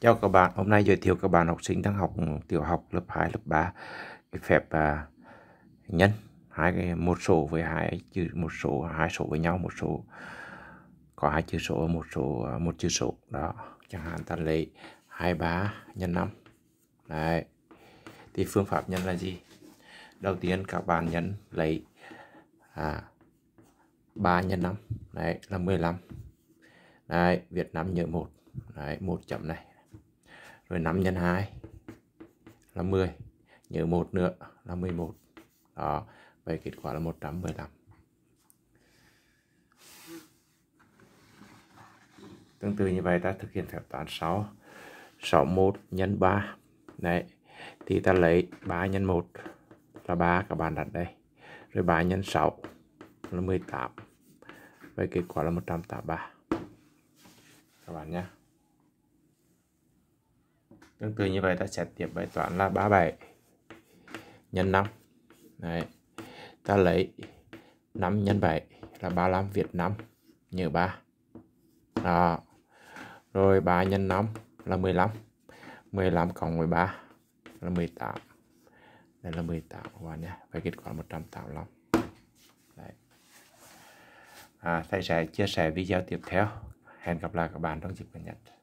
Chào các bạn, hôm nay giới thiệu các bạn học sinh đang học tiểu học lớp 2, lớp 3 cái phép uh, nhân hai cái một số với hai chữ một số hai số với nhau một số có hai chữ số một số à, một chữ số đó chẳng hạn ta lấy 23 nhân 5 đấy thì phương pháp nhân là gì đầu tiên các bạn nhân lấy à, 3 nhân 5 đấy là 15 đấy Việt Nam nhớ một đấy một chấm này rồi 5 nhân 2 là 10 nhớ một nữa là 11 đó vậy kết quả là 115 tương tự như vậy ta thực hiện phép toán 6 61 nhân 3 đấy thì ta lấy 3 nhân 1 là 3 các bạn đặt đây rồi 3 nhân 6 là 18 vậy kết quả là 183 các bạn nhé Tương tự như vậy ta sẽ tiếp bài toán là 37 nhân 5. Đấy. Ta lấy 5 nhân 7 là 35 Việt Nam nhớ 3. Đó. Rồi 3 nhân 5 là 15. 15 cộng 13 là 18. Đây là 18 các bạn nhé. Vậy kết quả 185. Đấy. À, thầy sẽ chia sẻ video tiếp theo. Hẹn gặp lại các bạn trong dịp gần